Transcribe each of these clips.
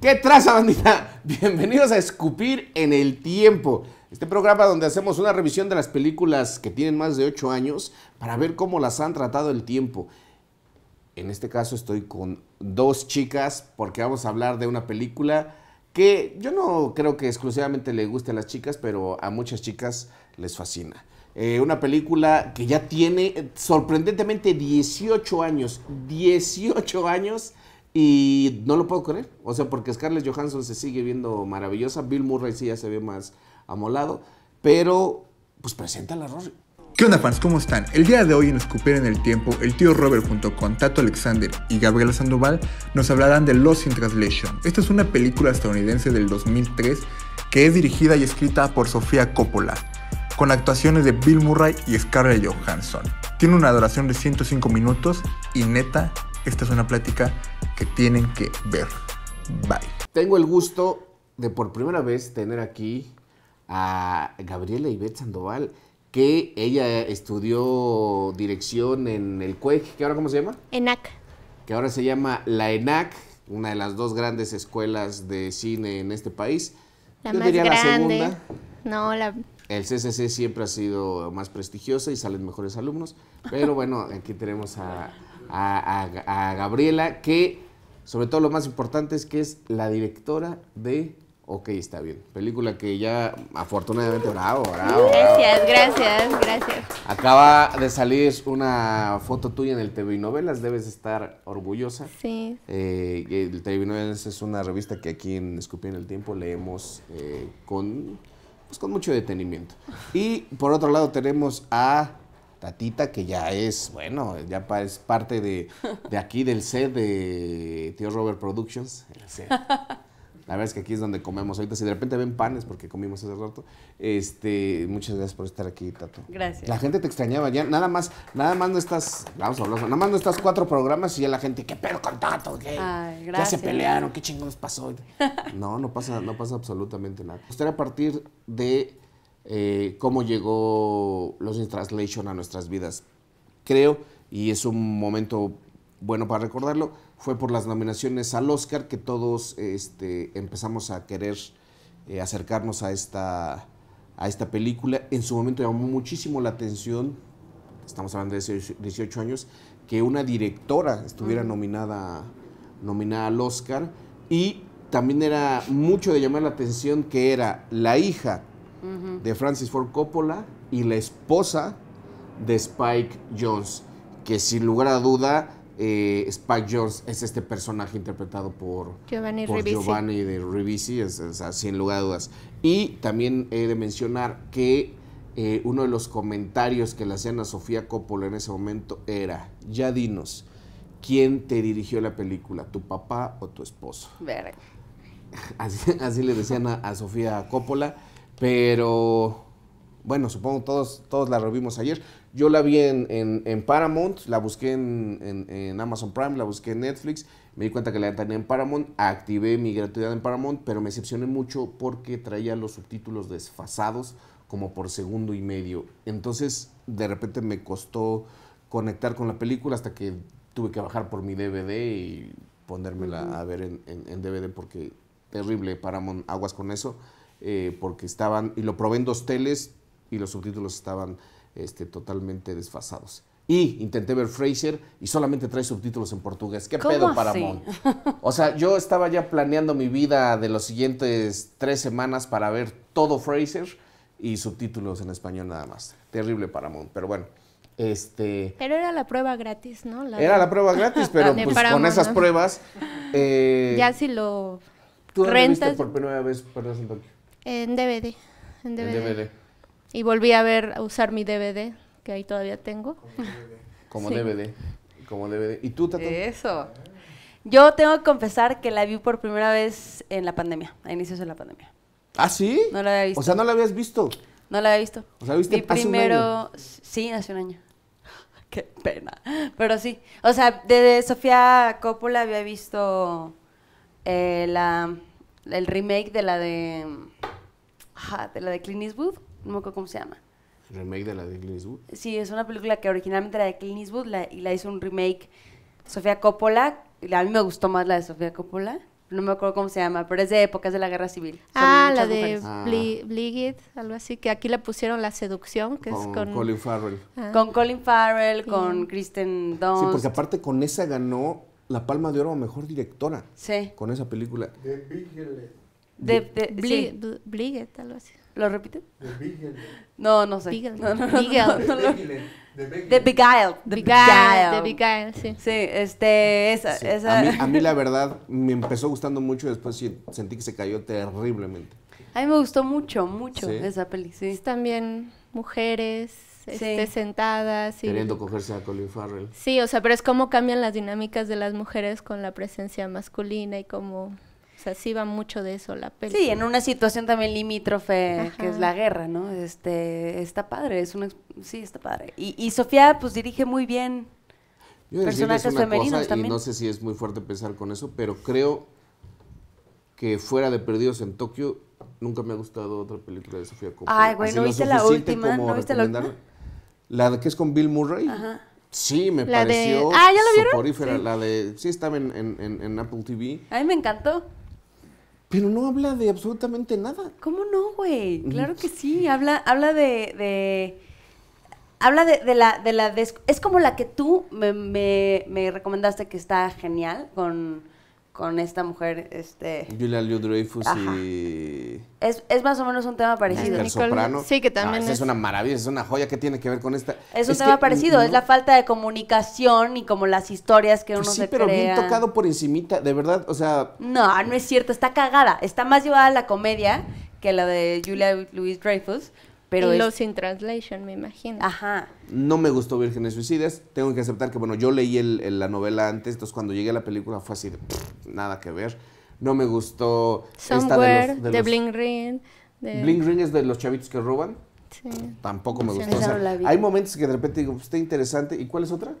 ¿Qué traza, bandita? Bienvenidos a Escupir en el Tiempo, este programa donde hacemos una revisión de las películas que tienen más de 8 años para ver cómo las han tratado el tiempo. En este caso estoy con dos chicas porque vamos a hablar de una película que yo no creo que exclusivamente le guste a las chicas, pero a muchas chicas les fascina. Eh, una película que ya tiene eh, sorprendentemente 18 años, 18 años, y no lo puedo creer. O sea, porque Scarlett Johansson se sigue viendo maravillosa, Bill Murray sí ya se ve más amolado, pero pues presenta la error ¿Qué onda fans? ¿Cómo están? El día de hoy en Escupir en el Tiempo, el tío Robert junto con Tato Alexander y Gabriela Sandoval nos hablarán de Lost in Translation. Esta es una película estadounidense del 2003 que es dirigida y escrita por Sofía Coppola con actuaciones de Bill Murray y Scarlett Johansson. Tiene una duración de 105 minutos y neta, esta es una plática que tienen que ver. Bye. Tengo el gusto de por primera vez tener aquí a Gabriela Ivette Sandoval, que ella estudió dirección en el CUEG, que ahora cómo se llama? ENAC. Que ahora se llama la ENAC, una de las dos grandes escuelas de cine en este país. La Yo más diría grande. La segunda. No, la el CCC siempre ha sido más prestigiosa y salen mejores alumnos. Pero bueno, aquí tenemos a, Gabriela, que sobre todo lo más importante es que es la directora de Ok, está bien. Película que ya afortunadamente, bravo, bravo. Gracias, gracias, gracias. Acaba de salir una foto tuya en el TV Novelas, debes estar orgullosa. Sí. Eh, el TV Novelas es una revista que aquí en Escupir en el Tiempo leemos eh, con pues con mucho detenimiento. Y por otro lado tenemos a Tatita, que ya es, bueno, ya es parte de, aquí del set de Tío Robert Productions. La verdad es que aquí es donde comemos ahorita. Si de repente ven panes, porque comimos hace rato, este, muchas gracias por estar aquí, Tato. Gracias. La gente te extrañaba, ya nada más, nada más no estás, vamos a hablar, nada más no estás cuatro programas y ya la gente, ¿qué pedo con Tato? ¿Qué? Ya se pelearon, ¿qué nos pasó? no, no pasa, no pasa absolutamente nada. Me pues a partir de eh, cómo llegó los Translation a nuestras vidas. Creo, y es un momento bueno para recordarlo, fue por las nominaciones al Oscar que todos este, empezamos a querer eh, acercarnos a esta, a esta película. En su momento llamó muchísimo la atención, estamos hablando de 18 años, que una directora estuviera nominada, nominada al Oscar y también era mucho de llamar la atención que era la hija de Francis Ford Coppola y la esposa de Spike Jones, que sin lugar a duda eh, Spike Jones es este personaje interpretado por Giovanni, por de Ribisi, es, ah, sin lugar a dudas. Y también he de mencionar que eh, uno de los comentarios que le hacían a Sofía Coppola en ese momento era, ya dinos, ¿quién te dirigió la película, tu papá o tu esposo? Así, le decían a, Sofía Coppola, pero bueno, supongo todos, todos la revimos ayer. Yo la vi en, Paramount, la busqué en, Amazon Prime, la busqué en Netflix, me di cuenta que la tenía en Paramount, activé mi gratuidad en Paramount, pero me decepcioné mucho porque traía los subtítulos desfasados como por segundo y medio. Entonces, de repente me costó conectar con la película hasta que tuve que bajar por mi DVD y ponérmela a ver en, DVD porque terrible Paramount, aguas con eso, eh, porque estaban, y lo probé en dos teles y los subtítulos estaban este, totalmente desfasados. Y intenté ver Fraser y solamente trae subtítulos en portugués. ¿Qué pedo para O sea, yo estaba ya planeando mi vida de los siguientes tres semanas para ver todo Fraser y subtítulos en español nada más. Terrible para pero bueno. Este, pero era la prueba gratis, ¿no? era la prueba gratis, pero pues con esas pruebas. Eh, ya si lo ¿tú rentas. por primera vez perdón, Tokio? En DVD. En DVD. Y volví a ver, a usar mi DVD, que ahí todavía tengo. Como DVD. Como, DVD. ¿Y tú, Tato? Eso. Ah. Yo tengo que confesar que la vi por primera vez en la pandemia, a inicios de la pandemia. ¿Ah, sí? No la había visto. O sea, no la habías visto. No la había visto. O sea, viste primero, sí, hace un año. Qué pena. Pero sí. O sea, desde Sofía Coppola había visto eh, la, el remake de la de. Ah, de la de Clint Eastwood, no me acuerdo cómo se llama. ¿Remake de la de Clint Eastwood? Sí, es una película que originalmente era de Clint Eastwood y la hizo un remake Sofía Coppola. A mí me gustó más la de Sofía Coppola. No me acuerdo cómo se llama, pero es de épocas de la guerra civil. ah, la de ah. Bliggett, algo así, que aquí le pusieron la seducción, que es con Colin Farrell. Con Colin Farrell, ah. con Kristen Dunst. Sí, porque aparte con esa ganó la Palma de Oro a Mejor Directora. Sí. Con esa película. De Bligit. De, algo así. ¿Lo repiten? No, no sé. Beagle. No, no, no, Beagle. no, no, The Beguiled. The Beguiled. The Beguiled, sí. Sí, este, esa. esa. A, mí, a, mí, la verdad, me empezó gustando mucho y después sí, sentí que se cayó terriblemente. A mí me gustó mucho, mucho esa peli, sí. También mujeres, este, sentadas. Y... Queriendo cogerse a Colin Farrell. Sí, o sea, pero es cómo cambian las dinámicas de las mujeres con la presencia masculina y cómo sea, sí va mucho de eso la película. Sí, en una situación también limítrofe, que es la guerra, ¿no? Este, está padre, es sí, está padre. Y, y Sofía, pues, dirige muy bien Yo personajes femeninos cosa, también. Y no sé si es muy fuerte pensar con eso, pero creo que fuera de Perdidos en Tokio, nunca me ha gustado otra película de Sofía Coppola. Ay, güey, ¿no viste la última? ¿No viste la última? La que es con Bill Murray. Ajá. Sí, me la pareció de... ¿Ah, ¿ya lo vieron? Sí. La de. Sí, estaba en, en, en, Apple TV. A mí me encantó. Pero no habla de absolutamente nada. ¿Cómo no, güey? Claro que sí. Habla, habla de. de habla de, de, la. De la es como la que tú me, me, me recomendaste que está genial con con esta mujer, este... Julia Liu Dreyfus y... Es, es, más o menos un tema parecido. Nicole, Sí, que también ah, es... una maravilla, es una joya que tiene que ver con esta... Es un tema parecido, es la falta de comunicación y como las historias que pues uno sí, pero bien tocado por encimita, de verdad, o sea... No, no es cierto, está cagada, está más llevada a la comedia que la de Julia Louis Dreyfus, pero y los in translation, me imagino. Ajá. No me gustó Vírgenes Suicidas. Tengo que aceptar que, bueno, yo leí el, la novela antes, entonces cuando llegué a la película fue así nada que ver. No me gustó Somewhere, de, Bling Ring. Bling Ring es de los chavitos que roban. Sí. Tampoco me gustó. hay momentos que de repente digo, pues, está interesante. ¿Y cuál es otra?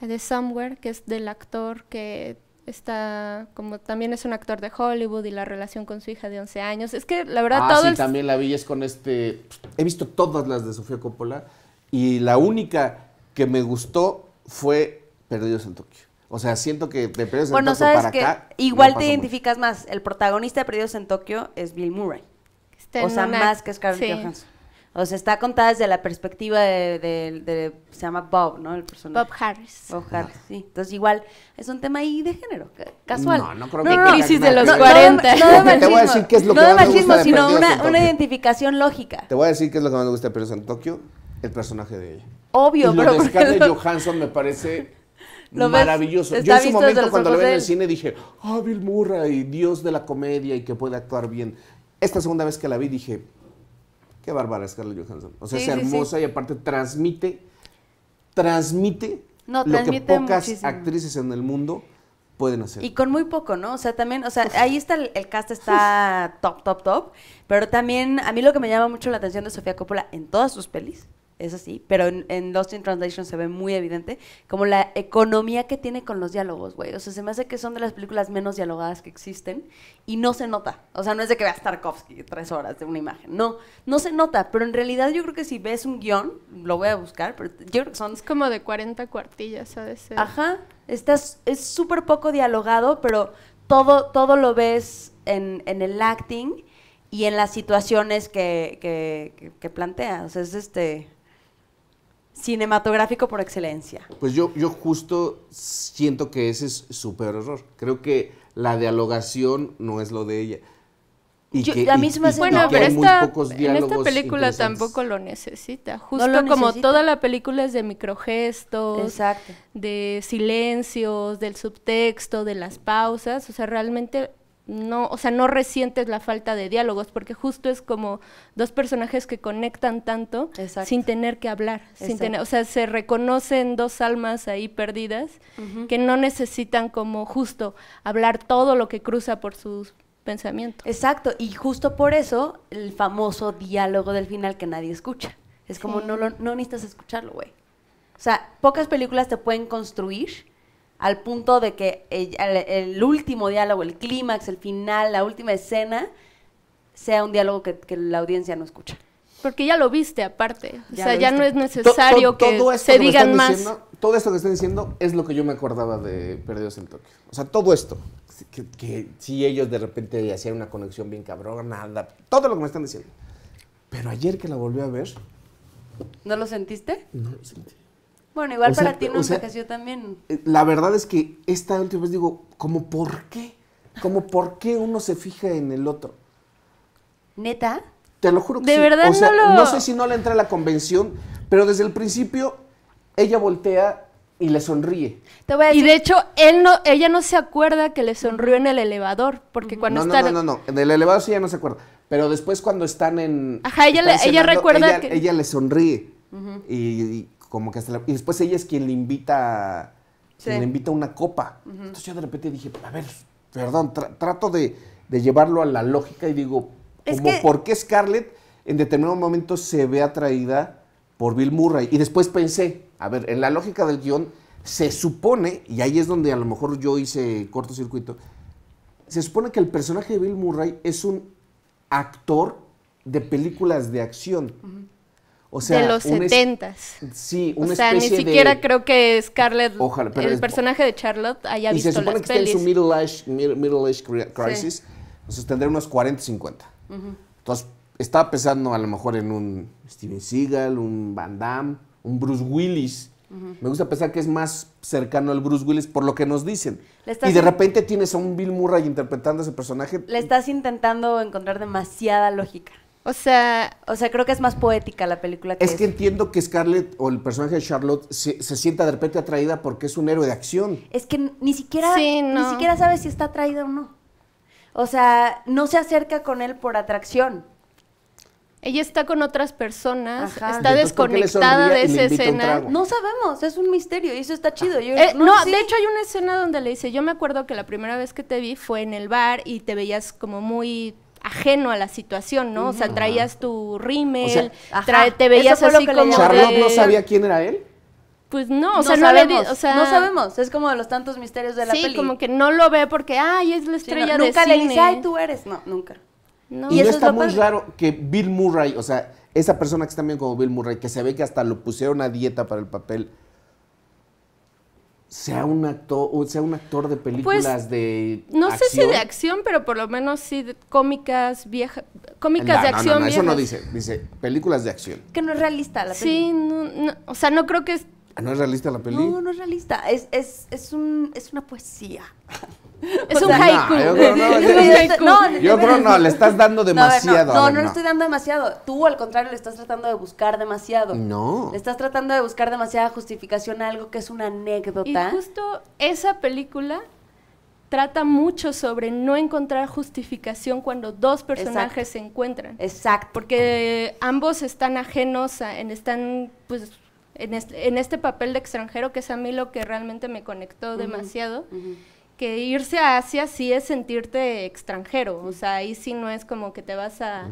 de Somewhere, que es del actor que Está como también es un actor de Hollywood y la relación con su hija de 11 años. Es que la verdad ah, todo sí, también la vi es con este he visto todas las de Sofía Coppola y la única que me gustó fue Perdidos en Tokio. O sea, siento que de Perdidos en Tokio para acá igual te identificas más. El protagonista de Perdidos en Tokio es Bill Murray. o sea, más que Scarlett Johansson. O sea, está contada desde la perspectiva de, de, se llama Bob, ¿no? El personaje. Bob Harris. Bob Harris, sí. Entonces igual es un tema ahí de género, casual. No, no creo que no, crisis de los 40. No, de machismo, te voy a decir qué es lo que no de machismo, me gusta sino una, identificación lógica. Te voy a decir qué es lo que más me gusta de Perdidos en Tokio, el personaje de ella. Obvio, y lo de Scarlett Johansson me parece maravilloso. Yo en su momento cuando lo vi en el cine dije, ah, oh, Bill Murray, Dios de la comedia y que puede actuar bien. Esta segunda vez que la vi dije, Qué bárbara Scarlett Johansson. O sea, es hermosa y aparte transmite, transmite lo que pocas actrices en el mundo pueden hacer. Y con muy poco, ¿no? O sea, también, o sea, ahí está el, el, cast está top, top, top. Pero también a mí lo que me llama mucho la atención de Sofía Coppola en todas sus pelis es así, pero en, en, Lost in Translation se ve muy evidente como la economía que tiene con los diálogos, güey. O sea, se me hace que son de las películas menos dialogadas que existen y no se nota. O sea, no es de que veas Tarkovsky tres horas de una imagen, no, no se nota, pero en realidad yo creo que si ves un guión, lo voy a buscar, pero yo creo que son... Es como de 40 cuartillas, ¿sabes? Ajá, estás, es súper poco dialogado, pero todo, todo lo ves en, en el acting. Y en las situaciones que, que, que, que plantea. O sea, es este cinematográfico por excelencia. Pues yo, yo justo siento que ese es su peor error. Creo que la dialogación no es lo de ella. Y que, bueno, pero esta, en esta película tampoco lo necesita. Justo como toda la película es de microgestos, Exacto. de silencios, del subtexto, de las pausas. O sea, realmente no, o sea, no resientes la falta de diálogos, porque justo es como dos personajes que conectan tanto sin tener que hablar, sin tener, o sea, se reconocen dos almas ahí perdidas que no necesitan como justo hablar todo lo que cruza por sus pensamientos. Exacto, y justo por eso el famoso diálogo del final que nadie escucha. Es como no lo, no necesitas escucharlo, güey. O sea, pocas películas te pueden construir al punto de que el, último diálogo, el clímax, el final, la última escena, sea un diálogo que, la audiencia no escucha. Porque ya lo viste aparte. o sea, ya no es necesario que se digan más. todo esto que están diciendo es lo que yo me acordaba de Perdidos en Tokio. O sea, todo esto. Que, si ellos de repente hacían una conexión bien cabronada. nada. Todo lo que me están diciendo. Pero ayer que la volví a ver. ¿No lo sentiste? No lo sentí. Bueno, igual para ti no o también. Eh, la verdad es que esta última vez digo, ¿cómo por qué? ¿Cómo por qué uno se fija en el otro? ¿Neta? Te lo juro que De verdad no sé si no le entra a la convención, pero desde el principio ella voltea y le sonríe. y de hecho, él no, ella no se acuerda que le sonrió en el elevador, porque cuando están... No, no, no, no, en el elevador sí ella no se acuerda, pero después cuando están en... Ajá, ella, ella recuerda ella, que... Ella le sonríe y como que Y después ella es quien le invita, le invita una copa. Entonces yo de repente dije, a ver, perdón, trato de, llevarlo a la lógica y digo, como ¿por qué Scarlett en determinado momento se ve atraída por Bill Murray? Y después pensé, a ver, en la lógica del guión se supone, y ahí es donde a lo mejor yo hice cortocircuito, se supone que el personaje de Bill Murray es un actor de películas de acción de los setentas. Sí, una o sea, ni siquiera creo que Scarlett, el personaje de Charlotte, haya visto las pelis. se supone que su middle age, crisis, entonces tendría unos 40, 50. Entonces, estaba pensando a lo mejor en un Steven Seagal, un Van Damme, un Bruce Willis. Me gusta pensar que es más cercano al Bruce Willis por lo que nos dicen. Y de repente tienes a un Bill Murray interpretando ese personaje. Le estás intentando encontrar demasiada lógica. O sea, o sea, creo que es más poética la película que Es que entiendo que Scarlett o el personaje de Charlotte se, sienta de repente atraída porque es un héroe de acción. Es que ni siquiera ni siquiera sabe si está atraída o no. O sea, no se acerca con él por atracción. Ella está con otras personas, está desconectada de esa escena. No sabemos, es un misterio y eso está chido. Eh, no, de hecho hay una escena donde le dice, yo me acuerdo que la primera vez que te vi fue en el bar y te veías como muy ajeno a la situación, ¿no? O sea, traías tu rímel, te veías así que como... ¿Charlotte no sabía quién era él? Pues no, o sea, no sabemos, no sabemos, es como de los tantos misterios de la peli. como que no lo ve porque, ay, es la estrella de nunca cine. Nunca le dice, ay, tú eres, no, nunca. Y, está es muy raro que Bill Murray, o sea, esa persona que está bien como Bill Murray, que se ve que hasta lo pusieron a dieta para el papel, sea un actor, o sea un actor de pues, películas de No sé si de acción, pero por lo menos sí de cómicas viejas, cómicas de acción. No, eso no dice, dice películas de acción. Que no es realista la película. Sí, no, o sea, no creo que es... Ah, ¿No es realista la película? No, no es realista, es, es, un, es una poesía. Es un haiku. No, yo creo no, le estás dando demasiado. No, no, le estoy dando demasiado. Tú, al contrario, le estás tratando de buscar demasiado. No. Le estás tratando de buscar demasiada justificación a algo que es una anécdota. Y justo esa película trata mucho sobre no encontrar justificación cuando dos personajes se encuentran. Exacto. Porque ambos están ajenos, en, están pues en este, papel de extranjero, que es a mí lo que realmente me conectó demasiado que irse a Asia sí es sentirte extranjero, o sea, ahí sí no es como que te vas a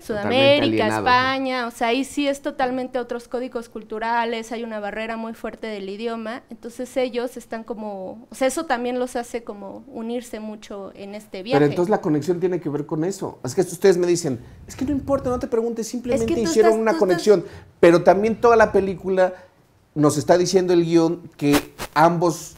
Sudamérica, España, o sea, ahí sí es totalmente otros códigos culturales, hay una barrera muy fuerte del idioma, entonces ellos están como, o sea, eso también los hace como unirse mucho en este viaje. Pero entonces la conexión tiene que ver con eso, es que ustedes me dicen, es que no importa, no te preguntes, simplemente hicieron una conexión, pero también toda la película nos está diciendo el guión que ambos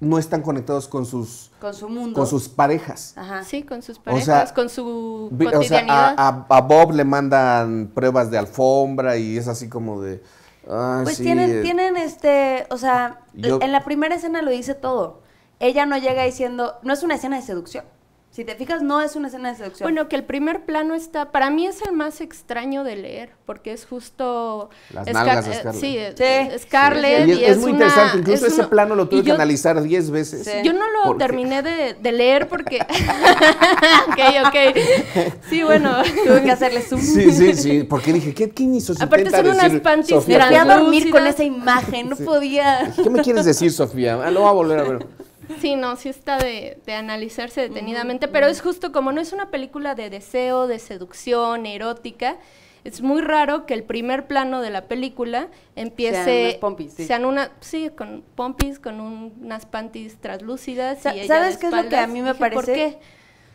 no están conectados con sus con sus parejas Ajá. sí con sus parejas con su cotidianidad a, Bob le mandan pruebas de alfombra y es así como de ah, pues tienen eh". tienen este o sea en la primera escena lo dice todo ella no llega diciendo no es una escena de seducción si te fijas, no es una escena de seducción. Bueno, que el primer plano está, para mí es el más extraño de leer, porque es justo... Las nalgas de eh, Scarlett. Eh, sí, Scarlett. Y es, es, muy interesante, incluso ese plano lo tuve que analizar 10 veces. Yo no lo terminé de, leer porque... ok, ok. Sí, bueno, tuve que hacerle zoom. Sí, sí, sí, porque dije, ¿qué, quién hizo? Aparte son unas panties Me fui a dormir con esa imagen, no podía... ¿Qué me quieres decir, Sofía? Ah, lo voy a volver a ver. Sí, no, sí está de, analizarse detenidamente, pero es justo como no es una película de deseo, de seducción, erótica, es muy raro que el primer plano de la película empiece sean, con pompis con unas panties traslúcidas. y sabes qué es lo que a mí me parece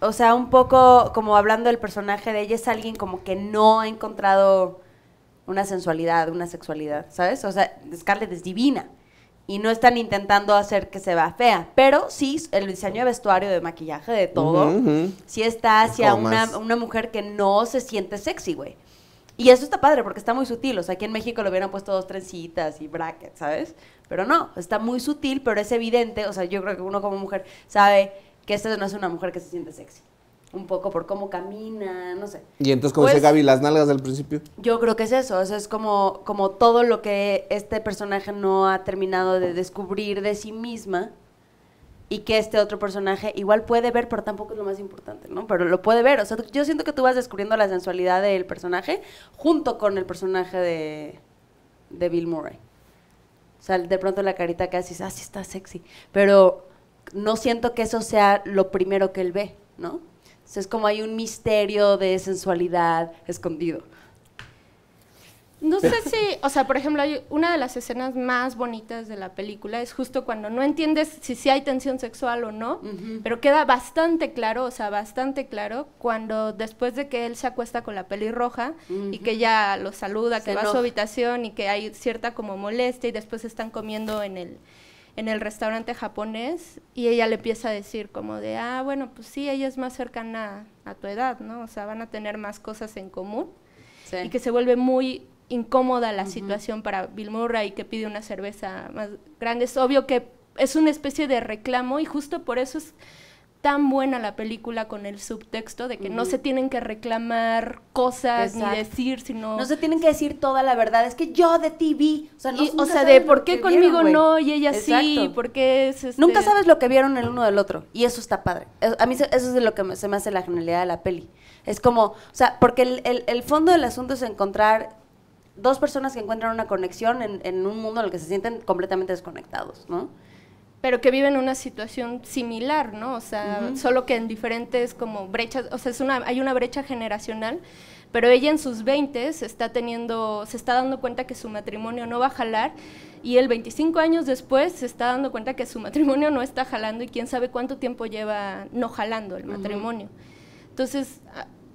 o sea un poco como hablando del personaje de ella es alguien como que no ha encontrado una sensualidad una sexualidad sabes o sea Scarlett es divina y no están intentando hacer que se vea fea, pero sí el diseño de vestuario, de maquillaje, de todo, sí está hacia una, una, mujer que no se siente sexy, güey. Y eso está padre porque está muy sutil, o sea, aquí en México le hubieran puesto dos trencitas y brackets, ¿sabes? Pero no, está muy sutil, pero es evidente, o sea, yo creo que uno como mujer sabe que esta no es una mujer que se siente sexy un poco por cómo camina, no sé. Y entonces, como se dice pues, Gaby, las nalgas del principio. Yo creo que es eso, o sea, es como, como todo lo que este personaje no ha terminado de descubrir de sí misma y que este otro personaje igual puede ver, pero tampoco es lo más importante, ¿no? Pero lo puede ver, o sea, yo siento que tú vas descubriendo la sensualidad del personaje junto con el personaje de, Bill Murray. O sea, de pronto la carita que haces, ah, sí está sexy, pero no siento que eso sea lo primero que él ve, ¿no? es como hay un misterio de sensualidad escondido. No sé si, o sea, por ejemplo, hay una de las escenas más bonitas de la película es justo cuando no entiendes si sí hay tensión sexual o no, pero queda bastante claro, o sea, bastante claro cuando después de que él se acuesta con la pelirroja y que ella lo saluda, que va a su habitación y que hay cierta como molestia y después están comiendo en el en el restaurante japonés y ella le empieza a decir como de, ah, bueno, pues sí, ella es más cercana a tu edad, ¿no? O sea, van a tener más cosas en común. Y que se vuelve muy incómoda la situación para Bill Murray que pide una cerveza más grande. Es obvio que es una especie de reclamo y justo por eso es tan buena la película con el subtexto de que no se tienen que reclamar cosas ni decir, sino... No se tienen que decir toda la verdad, es que yo de ti vi, o sea, no, de por qué conmigo no y ella sí, porque es... Nunca este, sabes lo que vieron el uno del otro y eso está padre. A mí eso es de lo que se me hace la generalidad de la peli. Es como, o sea, porque el, el, fondo del asunto es encontrar dos personas que encuentran una conexión en, un mundo en el que se sienten completamente desconectados, ¿no? pero que viven una situación similar, ¿no? O sea, solo que en diferentes como brechas, o sea, es una, hay una brecha generacional, pero ella en sus 20 está teniendo, se está dando cuenta que su matrimonio no va a jalar y el 25 años después se está dando cuenta que su matrimonio no está jalando y quién sabe cuánto tiempo lleva no jalando el matrimonio. Entonces,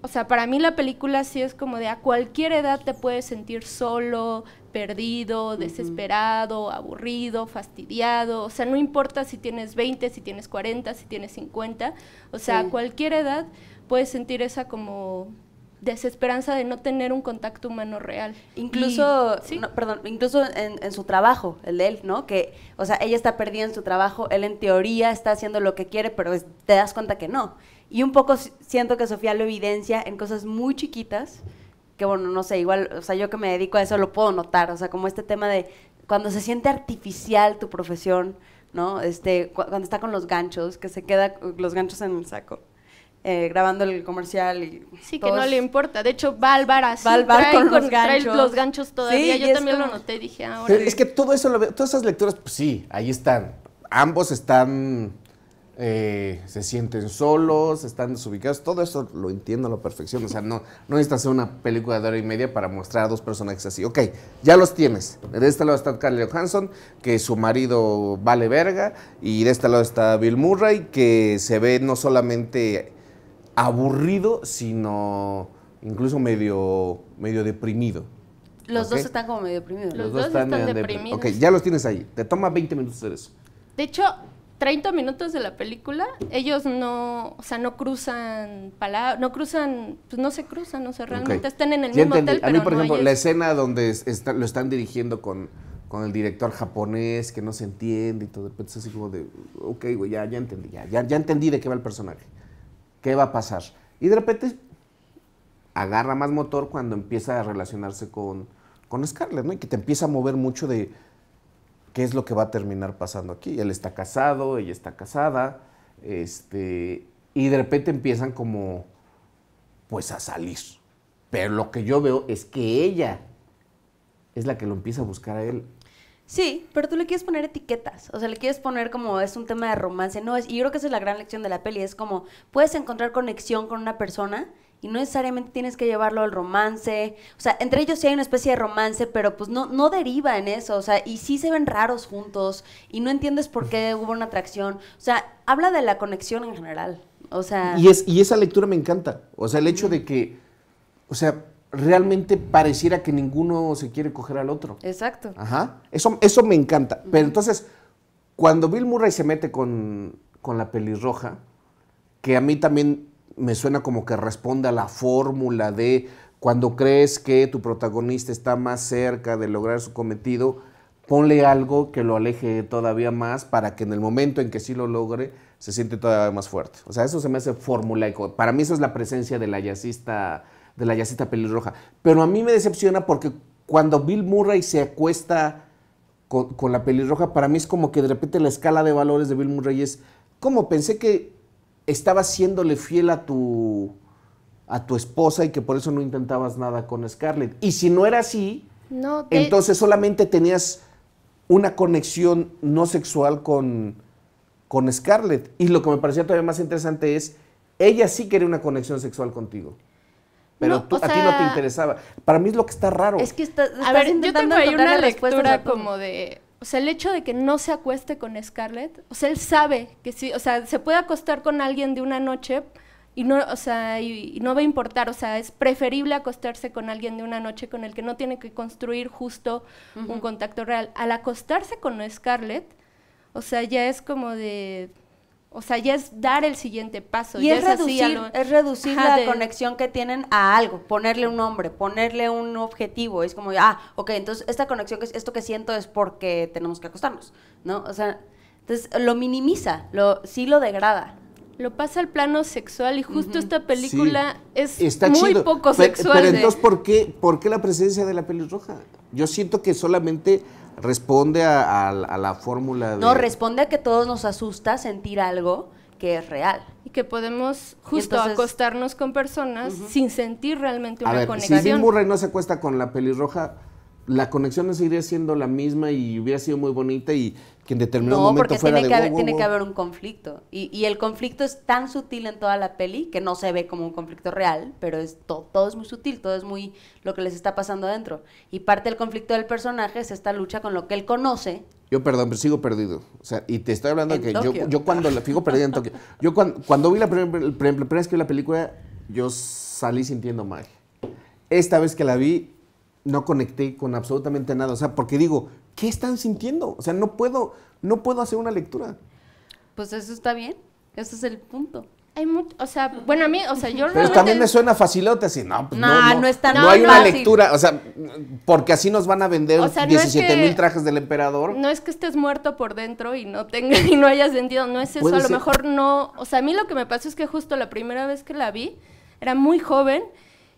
o sea, para mí la película sí es como de a cualquier edad te puedes sentir solo, perdido, desesperado, aburrido, fastidiado. O sea, no importa si tienes 20, si tienes 40, si tienes 50. O sea, cualquier edad puedes sentir esa como desesperanza de no tener un contacto humano real. Incluso, perdón, incluso en, su trabajo, el de él, ¿no? Que, o sea, ella está perdida en su trabajo, él en teoría está haciendo lo que quiere, pero te das cuenta que no. Y un poco siento que Sofía lo evidencia en cosas muy chiquitas, que bueno, no sé, igual, o sea, yo que me dedico a eso lo puedo notar, o sea, como este tema de cuando se siente artificial tu profesión, ¿no? Este, cuando está con los ganchos, que se queda los ganchos en el saco. Eh, grabando el comercial y sí que no le importa de hecho va al bar así va con, los ganchos trae los ganchos todavía yo también lo noté dije ahora es que todo eso todas esas lecturas pues sí ahí están ambos están eh, se sienten solos, están desubicados, todo eso lo entiendo a la perfección. O sea, no, no necesitas hacer una película de hora y media para mostrar a dos personajes así. Ok, ya los tienes. De este lado está Carly Johansson, que su marido vale verga, y de este lado está Bill Murray, que se ve no solamente aburrido, sino incluso medio, medio deprimido. Los dos están como medio deprimidos. Los, dos, están, deprimidos. deprimidos. Ok, ya los tienes ahí. Te toma 20 minutos hacer eso. De hecho, 30 minutos de la película, ellos no, o sea, no cruzan palabras, no cruzan, pues no se cruzan, o sea, realmente están en el mismo hotel. A mí, por ejemplo, la este escena donde lo están dirigiendo con, con el director japonés que no se entiende y todo, de repente es así como de, ok, güey, ya, ya entendí, ya, ya, ya entendí de qué va el personaje, qué va a pasar. Y de repente agarra más motor cuando empieza a relacionarse con, con Scarlett, ¿no? Y que te empieza a mover mucho de qué es lo que va a terminar pasando aquí. Él está casado, ella está casada, este, y de repente empiezan como, pues a salir. Pero lo que yo veo es que ella es la que lo empieza a buscar a él. Sí, pero tú le quieres poner etiquetas, o sea, le quieres poner como es un tema de romance, no es, y yo creo que esa es la gran lección de la peli, es como puedes encontrar conexión con una persona y no necesariamente tienes que llevarlo al romance. O sea, entre ellos sí hay una especie de romance, pero pues no, no deriva en eso. O sea, y sí se ven raros juntos y no entiendes por qué hubo una atracción. O sea, habla de la conexión en general. O sea. Y, es, y esa lectura me encanta. O sea, el hecho de que. O sea, realmente pareciera que ninguno se quiere coger al otro. Exacto. Ajá. Eso, eso me encanta. Pero entonces, cuando Bill Murray se mete con, con la pelirroja, que a mí también me suena como que responde a la fórmula de cuando crees que tu protagonista está más cerca de lograr su cometido, ponle algo que lo aleje todavía más para que en el momento en que sí lo logre se siente todavía más fuerte. O sea, eso se me hace formulaico. Para mí esa es la presencia de la yacista de la pelirroja. Pero a mí me decepciona porque cuando Bill Murray se acuesta con, con la pelirroja, para mí es como que de repente la escala de valores de Bill Murray es como pensé que estabas siéndole fiel a tu, a tu esposa y que por eso no intentabas nada con Scarlett. Y si no era así, entonces solamente tenías una conexión no sexual con, con Scarlett. Y lo que me parecía todavía más interesante es, ella sí quería una conexión sexual contigo. Pero a ti no te interesaba. Para mí es lo que está raro. Es que está, a ver, yo tengo ahí una lectura como de o sea, el hecho de que no se acueste con Scarlett, o sea, él sabe que sí, o sea, se puede acostar con alguien de una noche y no, o sea, y, no va a importar, o sea, es preferible acostarse con alguien de una noche con el que no tiene que construir justo un contacto real. Al acostarse con Scarlett, o sea, ya es como de, o sea, ya es dar el siguiente paso. Y es, reducir, la conexión que tienen a algo, ponerle un nombre, ponerle un objetivo. Es como, ah, ok, entonces esta conexión, que esto que siento es porque tenemos que acostarnos, ¿no? O sea, entonces lo minimiza, lo, sí lo degrada. Lo pasa al plano sexual y justo esta película es muy poco sexual. Pero, entonces, ¿por qué, ¿por qué la presencia de la roja? Yo siento que solamente responde a, la fórmula de... No, responde a que todos nos asusta sentir algo que es real. Y que podemos justo acostarnos con personas sin sentir realmente a una ver, Si Murray no se acuesta con la pelirroja, la conexión seguiría siendo la misma y hubiera sido muy bonita y que en determinado momento fuera tiene de que haber, tiene que haber un conflicto y, el conflicto es tan sutil en toda la peli que no se ve como un conflicto real, pero es todo, es muy sutil, todo es muy lo que les está pasando adentro y parte del conflicto del personaje es esta lucha con lo que él conoce. Yo perdón, pero sigo perdido. O sea, y te estoy hablando de que yo, cuando la fijo perdido en yo cuando, cuando vi la primera vez que la película, yo salí sintiendo mal. Esta vez que la vi, no conecté con absolutamente nada. O sea, porque digo, ¿qué están sintiendo? O sea, no puedo, no puedo hacer una lectura. Pues eso está bien. Ese es el punto. Hay mucho, o sea, bueno, a mí, o sea, yo Pero también me suena facilote así, no, pues no, no, no, No hay una lectura, o sea, porque así nos van a vender 17 mil trajes del emperador. No es que estés muerto por dentro y no tenga, y no hayas vendido, no es eso, a lo mejor no, o sea, a mí lo que me pasó es que justo la primera vez que la vi, era muy joven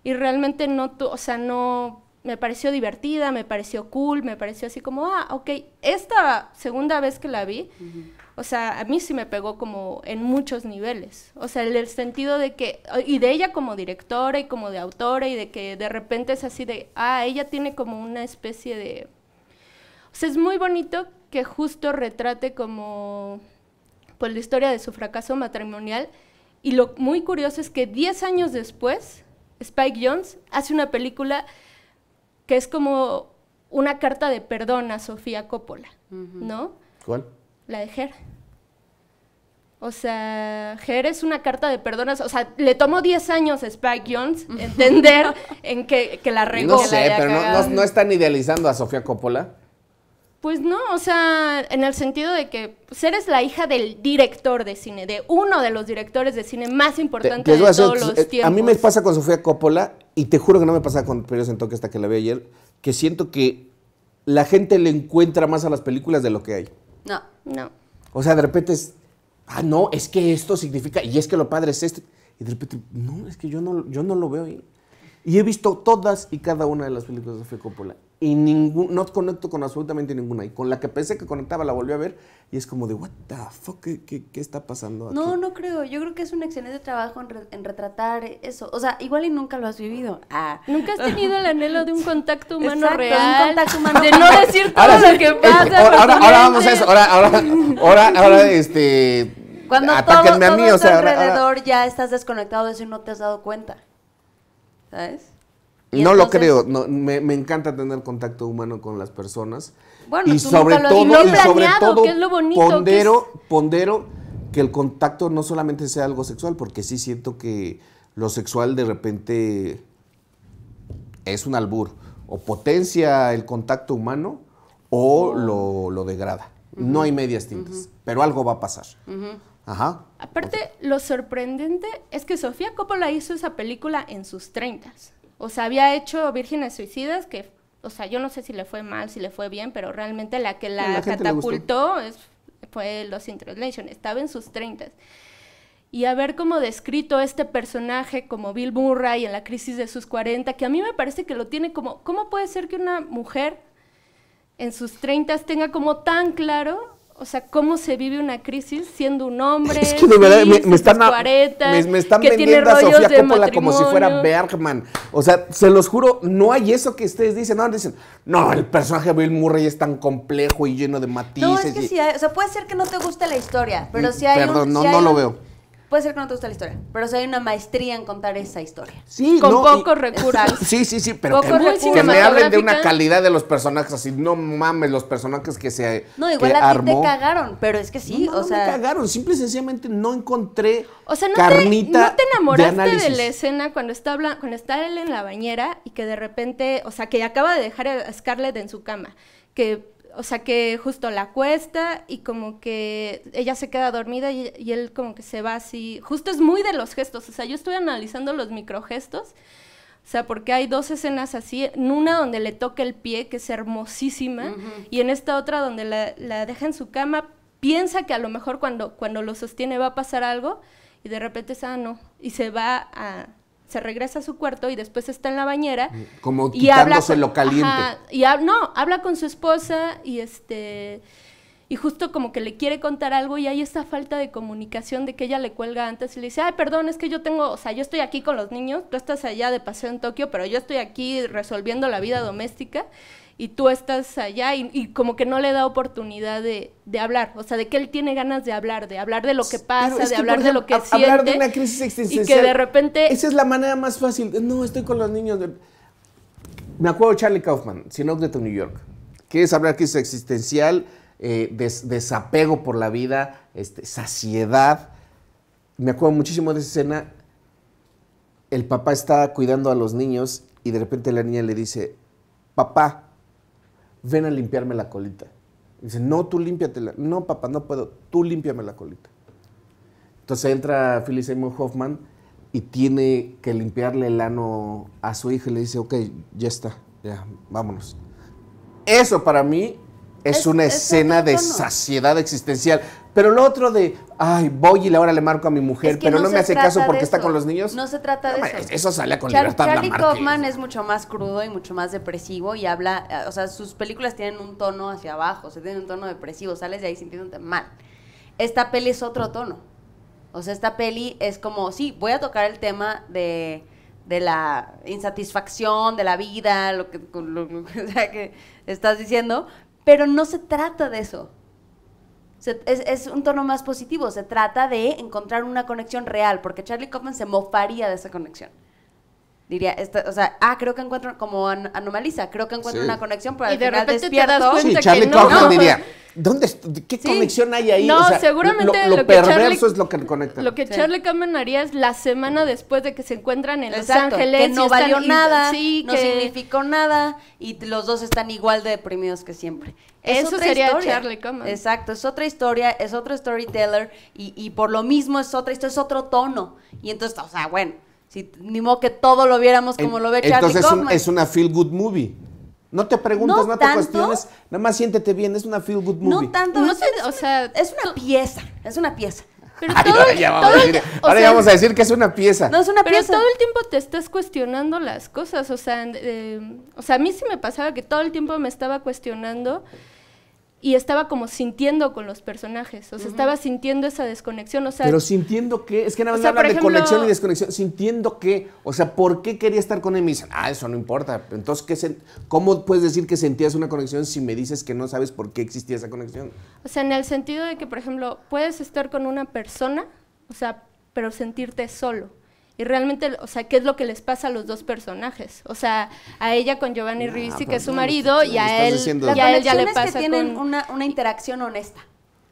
y realmente no, o sea, no me pareció divertida, me pareció cool, me pareció así como, ah, ok, esta segunda vez que la vi, o sea, a mí sí me pegó como en muchos niveles, o sea, el, el, sentido de que, y de ella como directora y como de autora y de que de repente es así de, ah, ella tiene como una especie de, o sea, es muy bonito que justo retrate como, pues, la historia de su fracaso matrimonial y lo muy curioso es que 10 años después, Spike Jones hace una película que es como una carta de perdón a Sofía Coppola, ¿no? ¿Cuál? La de Ger. O sea, Ger es una carta de perdón. o sea, le tomó 10 años a Spike Jones entender en que, la regó. No sé, pero no están idealizando a Sofía Coppola. Pues no, o sea, en el sentido de que ser pues, eres la hija del director de cine, de uno de los directores de cine más importantes de todos los tiempos. Eh, a mí me pasa con Sofía Coppola, y te juro que no me pasa con Periodos en Toque hasta que la vi ayer, que siento que la gente le encuentra más a las películas de lo que hay. No, no. O sea, de repente es, ah, no, es que esto significa, y es que lo padre es esto. Y de repente, no, es que yo no, yo no lo veo ahí. Y he visto todas y cada una de las películas de Sofía Coppola y ningún, no conecto con absolutamente ninguna. Y con la que pensé que conectaba la volví a ver y es como de, ¿What the fuck? ¿Qué, está pasando? Aquí? No, no creo. Yo creo que es un excelente trabajo en, retratar eso. O sea, igual y nunca lo has vivido. Ah. Nunca has tenido el anhelo de un contacto humano real. de no decir todo ahora, que eh, pasa. ahora, vamos a eso. Ahora, ahora, ahora, este. Cuando todo, a mí, alrededor ya estás desconectado de eso y no te has dado cuenta. ¿Sabes? no lo creo, me, encanta tener contacto humano con las personas. Bueno, y, sobre todo, y, sobre todo, que pondero, pondero que el contacto no solamente sea algo sexual, porque sí siento que lo sexual de repente es un albur. O potencia el contacto humano o oh. lo, degrada. No hay medias tintas, pero algo va a pasar. Ajá. Aparte, lo sorprendente es que Sofía Coppola hizo esa película en sus treintas. O sea, había hecho Vírgenes Suicidas, que, o sea, yo no sé si le fue mal, si le fue bien, pero realmente la que la, catapultó fue Los Translation, estaba en sus treintas. Y haber como descrito este personaje como Bill Murray en la crisis de sus 40, que a mí me parece que lo tiene como, ¿cómo puede ser que una mujer en sus 30 tenga como tan claro o sea, cómo se vive una crisis siendo un hombre. Es que de verdad, me, están, me, están vendiendo a Sofía Coppola como si fuera Bergman. O sea, se los juro, no hay eso que ustedes dicen. No, dicen, no, el personaje de Bill Murray es tan complejo y lleno de matices. No, es que sí, hay, o sea, puede ser que no te guste la historia, pero si hay. Perdón, un, no, no lo veo Puede ser que no te guste la historia, pero soy hay una maestría en contar esa historia. Sí, Con pocos recursos. Sí, sí, sí, pero que, que, me hablen de una calidad de los personajes así. No mames, los personajes que se. No, igual a ti te cagaron, pero es que sí, o sea. No me cagaron, simple y sencillamente no encontré o sea, no Te, enamoraste de, la escena cuando está él en la bañera y que de repente, o sea, que acaba de dejar a Scarlett en su cama? Que o sea, que justo la cuesta y como que ella se queda dormida y, él como que se va así. Justo es muy de los gestos, o sea, yo estoy analizando los microgestos, o sea, porque hay dos escenas así, en una donde le toca el pie, que es hermosísima, y en esta otra donde la, deja en su cama, piensa que a lo mejor cuando, cuando lo sostiene va a pasar algo, y de repente es, ah, no, y se va a se regresa a su cuarto y después está en la bañera. Mm, como quitándose lo caliente. y no, habla con su esposa y este. Y justo como que le quiere contar algo y hay esta falta de comunicación de que ella le cuelga antes y le dice, ay, perdón, es que yo tengo, o sea, yo estoy aquí con los niños, tú estás allá de paseo en Tokio, pero yo estoy aquí resolviendo la vida doméstica y tú estás allá y, como que no le da oportunidad de, hablar, o sea, de que él tiene ganas de hablar, de hablar de lo que pasa, de hablar de lo que siente. Hablar de una crisis existencial. Y que de repente... Esa es la manera más fácil. No, estoy con los niños. Me acuerdo de Charlie Kaufman, de New York. ¿Quieres hablar crisis existencial? Eh, desapego por la vida, este, saciedad. Me acuerdo muchísimo de esa escena. El papá está cuidando a los niños y de repente la niña le dice, papá, ven a limpiarme la colita. dice, no, tú límpiatela. No, papá, no puedo. Tú límpiame la colita. Entonces entra Phyllis Seymour Hoffman y tiene que limpiarle el ano a su hija le dice, ok, ya está, ya, vámonos. Eso para mí es, una escena de saciedad existencial. Pero lo otro de, ay, voy y ahora le marco a mi mujer, pero no, me hace caso porque está con los niños. No se trata de eso. Eso sale con Char Charlie Kaufman es mucho más crudo y mucho más depresivo y habla, eh, o sea, sus películas tienen un tono hacia abajo, se tienen un tono depresivo, sales de ahí sintiéndote mal. Esta peli es otro tono. O sea, esta peli es como, sí, voy a tocar el tema de, la insatisfacción, de la vida, lo que, que estás diciendo, pero no se trata de eso es, un tono más positivo, se trata de encontrar una conexión real, porque Charlie Kaufman se mofaría de esa conexión. Diría, o sea, ah, creo que encuentro, como anomaliza, creo que encuentro una conexión, pero al final repente despierto. ¿Dónde, ¿Qué conexión hay ahí? No, seguramente lo, perverso es lo que conecta. Lo que Charlie Cameron haría es la semana después de que se encuentran en Los Ángeles. Que no valió nada, no significó nada y los dos están igual de deprimidos que siempre. Eso sería Charlie Exacto, es otra historia, es otro storyteller y, y por lo mismo es otra historia, es otro tono. Y entonces, o sea, bueno, si, ni modo que todo lo viéramos como lo ve Charlie Entonces es una feel good movie. No te preguntas, no, te cuestiones, nada más siéntete bien, es una feel good movie. No tanto, o sea, es una pieza, es una pieza. Pero todo, ahora, ya vamos, a decir, que es una pieza. No, es una pero todo el tiempo te estás cuestionando las cosas, o sea, eh, o sea, a mí sí me pasaba que todo el tiempo me estaba cuestionando y estaba como sintiendo con los personajes, o sea, estaba sintiendo esa desconexión, o sea... Pero sintiendo qué? es que nada más o de conexión y desconexión, sintiendo que, o sea, ¿por qué quería estar con él? Me dicen, ah, eso no importa, entonces, ¿qué ¿cómo puedes decir que sentías una conexión si me dices que no sabes por qué existía esa conexión? O sea, en el sentido de que, por ejemplo, puedes estar con una persona, o sea, pero sentirte solo y realmente, o sea, ¿qué es lo que les pasa a los dos personajes? O sea, a ella con Giovanni ah, Rivisi, pues que es su marido, y a él, y ya le pasa que tienen una, una interacción honesta.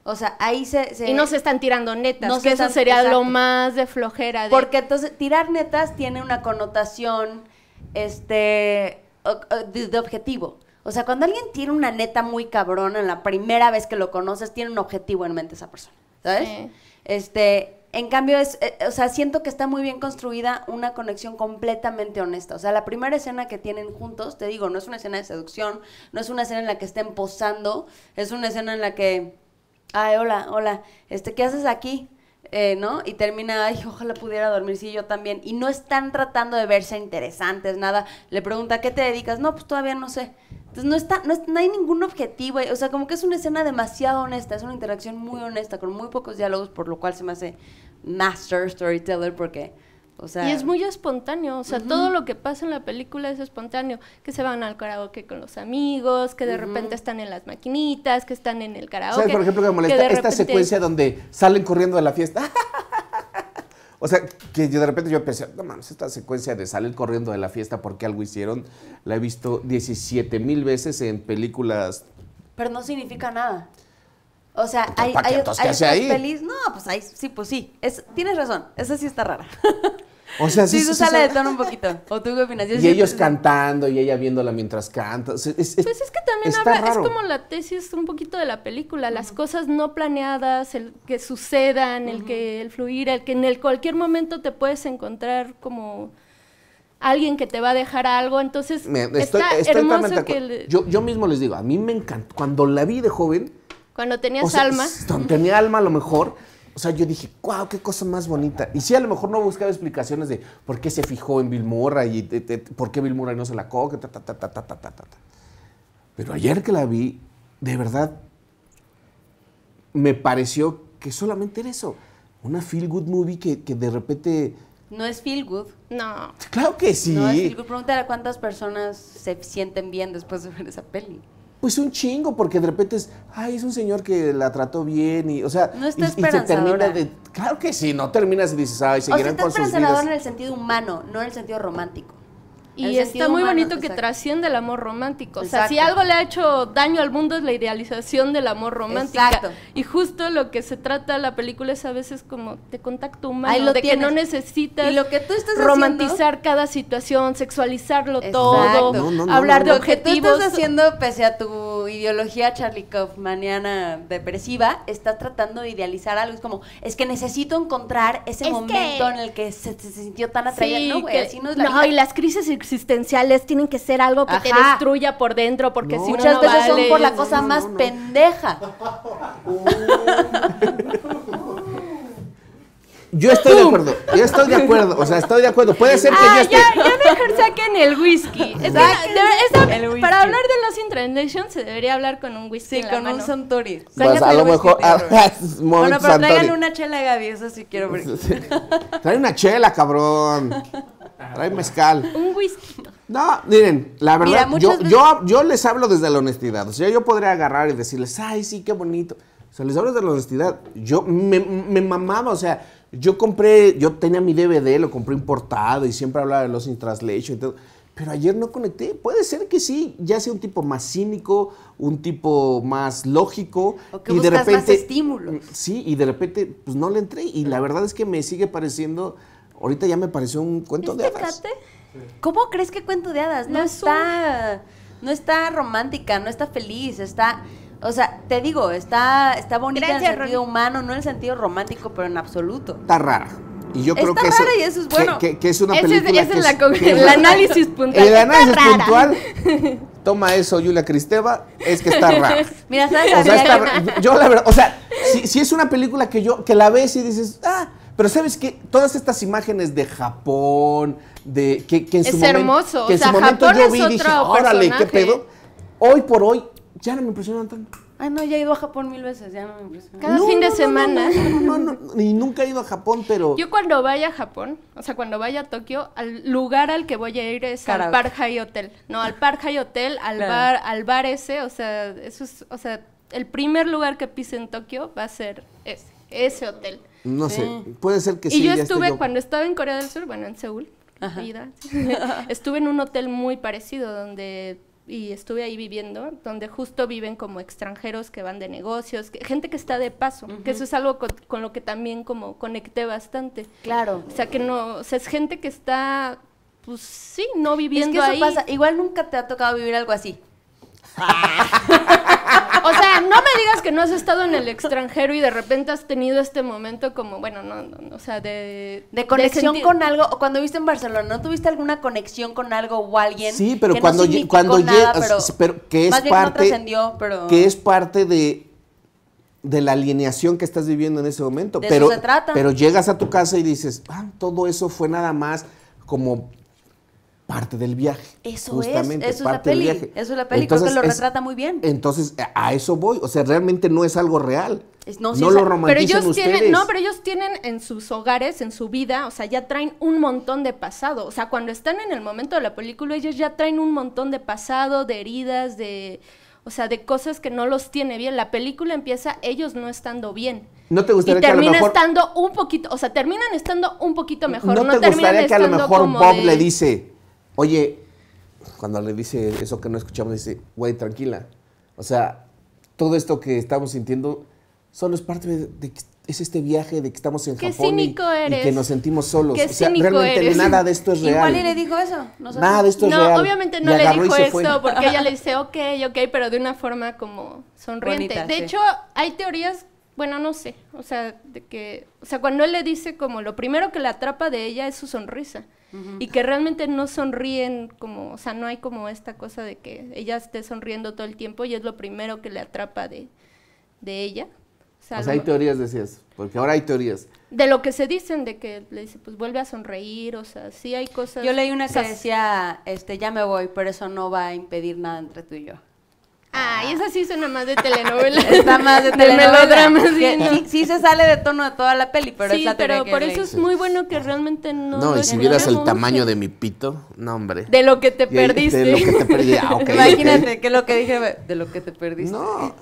O sea, ahí se, Y no se están tirando netas, no que eso sería lo más de flojera. De... Porque entonces, tirar netas tiene una connotación, este, de, objetivo. O sea, cuando alguien tiene una neta muy cabrona, en la primera vez que lo conoces, tiene un objetivo en mente esa persona, ¿sabes? Este, en cambio, es, eh, o sea, siento que está muy bien construida una conexión completamente honesta. O sea, la primera escena que tienen juntos, te digo, no es una escena de seducción, no es una escena en la que estén posando, es una escena en la que, ay, hola, hola, este, ¿qué haces aquí? Eh, ¿no? Y termina, ay, ojalá pudiera dormir, sí, yo también. Y no están tratando de verse interesantes, nada. Le pregunta, ¿qué te dedicas? No, pues todavía no sé. Entonces, no, está, no, no hay ningún objetivo. O sea, como que es una escena demasiado honesta, es una interacción muy honesta, con muy pocos diálogos, por lo cual se me hace master storyteller, porque y es muy espontáneo, o sea, todo lo que pasa en la película es espontáneo, que se van al karaoke con los amigos, que de repente están en las maquinitas, que están en el karaoke. ¿Sabes, por ejemplo, que me molesta esta secuencia donde salen corriendo de la fiesta? o sea, que yo de repente yo pensé, no mames, esta secuencia de salir corriendo de la fiesta porque algo hicieron, la he visto 17 mil veces en películas. Pero no significa nada. O sea, pues, hay, hay, hay, hay feliz. No, pues ahí, sí, pues sí. tienes razón. Esa sí está rara. O sea, sí, sí, de tono un poquito. y ellos cantando y ella viéndola mientras canta. pues es que también habla, es como la tesis un poquito de la película, las cosas no planeadas, el que sucedan, el que el fluir, el que en el cualquier momento te puedes encontrar como alguien que te va a dejar algo, entonces está hermoso que yo, mismo les digo, a mí me encantó, cuando la vi de joven... Cuando tenías alma. tenía alma a lo mejor o sea, yo dije, wow, qué cosa más bonita. Y sí, a lo mejor no buscaba explicaciones de por qué se fijó en Bill Murray y por qué Bill Murray no se la coge, ta, ta, ta, ta, ta, Pero ayer que la vi, de verdad, me pareció que solamente era eso. Una feel good movie que, de repente. No es feel good. No. Claro que sí. No es feel good. a cuántas personas se sienten bien después de ver esa peli. Pues un chingo, porque de repente es, ay, es un señor que la trató bien y, o sea, no está y, y se termina de, claro que sí, no terminas y dices, ay, seguirán o sea, está con en el sentido humano, no en el sentido romántico. Y está muy bonito que trasciende el amor romántico. O sea, si algo le ha hecho daño al mundo es la idealización del amor romántico. Y justo lo que se trata la película es a veces como te contacto humano, Ahí lo de que no necesitas y lo que tú estás romantizar cada situación, sexualizarlo todo, hablar de objetivos. Lo estás haciendo pese a tu ideología Charlie Kaufmaniana depresiva está tratando de idealizar algo. Es como, es que necesito encontrar ese momento en el que se, sintió tan atraída. no, no y las crisis existenciales tienen que ser algo que te destruya por dentro, porque si muchas veces son por la cosa más pendeja. Yo estoy de acuerdo, yo estoy de acuerdo, o sea, estoy de acuerdo. Puede ser que ah, yo esté... Ya, ya mejor saquen el whisky. Para hablar de los Intradictions se debería hablar con un whisky. Sí, con un Suntory. Pues, a lo mejor. Ah, bueno, pero traigan una chela, Gaby, eso sí quiero ver. Trae una chela, cabrón. Trae mezcal. Un whisky. No, miren, la verdad, yo, yo, les hablo desde la honestidad. O sea, yo podría agarrar y decirles, ay, sí, qué bonito. O sea, les hablo desde la honestidad. Yo me, me mamaba, o sea yo compré, yo tenía mi DVD, lo compré importado y siempre hablaba de los in y todo. Pero ayer no conecté. Puede ser que sí, ya sea un tipo más cínico, un tipo más lógico. y de repente, más estímulos. Sí, y de repente, pues no le entré. Y la verdad es que me sigue pareciendo. Ahorita ya me pareció un cuento de hadas. ¿Cómo crees que cuento de hadas? no está. No está romántica, no está feliz, está o sea, te digo, está, está bonita en el sentido humano, no en el sentido romántico, pero en absoluto. Está rara. Y yo creo está que, rara y eso es bueno. que, es una película. que es el análisis puntual. El análisis puntual. Toma eso, Julia Cristeva. Es que está rara. Mira, ¿sabes? O sea, yo la verdad, o sea, si, es una película que yo que la ves y dices, ah, pero sabes qué? todas estas imágenes de Japón, de que, en Es su momento- hermoso, que en o su momento yo vi y dije, órale, qué pedo. Hoy por hoy ya no me impresionan tanto. Ay, no, ya he ido a Japón mil veces, ya no me impresiona. Cada fin de semana. No, no, no, y nunca he ido a Japón, pero... Yo cuando vaya a Japón, o sea, cuando vaya a Tokio, al lugar al que voy a ir es al Park High Hotel. No, al Park High Hotel, al bar, al bar ese, o sea, eso es, o sea, el primer lugar que pise en Tokio va a ser ese, ese hotel. No sé, puede ser que sea. sí. Y yo estuve, cuando estaba en Corea del Sur, bueno, en Seúl, Estuve en un hotel muy parecido donde y estuve ahí viviendo, donde justo viven como extranjeros que van de negocios, gente que está de paso, que eso es algo con, lo que también como conecté bastante. Claro. O sea, que no, o sea, es gente que está, pues sí, no viviendo ahí. igual nunca te ha tocado vivir algo así o sea, no me digas que no has estado en el extranjero y de repente has tenido este momento como, bueno, no, o sea, de... De conexión con algo, o cuando viste en Barcelona, ¿no tuviste alguna conexión con algo o alguien? Sí, pero cuando, cuando pero, que es parte... Que es parte de de la alineación que estás viviendo en ese momento. pero, se trata. Pero llegas a tu casa y dices, ah, todo eso fue nada más como parte del viaje. Eso es, eso parte es la peli, viaje. Eso es la peli, que lo retrata muy bien. Entonces, a eso voy, o sea, realmente no es algo real. no, no pero ellos tienen, no, pero ellos tienen en sus hogares, en su vida, o sea, ya traen un montón de pasado. O sea, cuando están en el momento de la película, ellos ya traen un montón de pasado, de heridas, de o sea, de cosas que no los tiene bien. La película empieza ellos no estando bien. No te gustaría y termina estando un poquito, o sea, terminan estando un poquito mejor. No, te gustaría que a lo mejor Bob le dice, Oye, cuando le dice eso que no escuchamos, dice, güey, tranquila. O sea, todo esto que estamos sintiendo solo es parte de, de es este viaje de que estamos en Qué Japón y, eres. que nos sentimos solos. o sea, realmente nada de esto es real. Igual y le dijo eso. nada de esto es no, real. No, obviamente no le, dijo eso porque ella le dice ok, ok, pero de una forma como sonriente. de hecho, hay teorías bueno, no sé, o sea, de que, o sea, cuando él le dice como lo primero que le atrapa de ella es su sonrisa y que realmente no sonríen como, o sea, no hay como esta cosa de que ella esté sonriendo todo el tiempo y es lo primero que le atrapa de, ella. O sea, hay teorías, decías, porque ahora hay teorías. De lo que se dicen, de que le dice, pues vuelve a sonreír, o sea, sí hay cosas. Yo leí una que decía, este, ya me voy, pero eso no va a impedir nada entre tú y yo. Ah, y esa sí suena más de telenovela. Está más de telenovela. sí, se sale de tono a toda la peli, pero pero por eso es muy bueno que realmente no. No, y si vieras el tamaño de mi pito, no, hombre. De lo que te perdiste. De lo que te perdiste. Ah, Imagínate que lo que dije, de lo que te perdiste. No.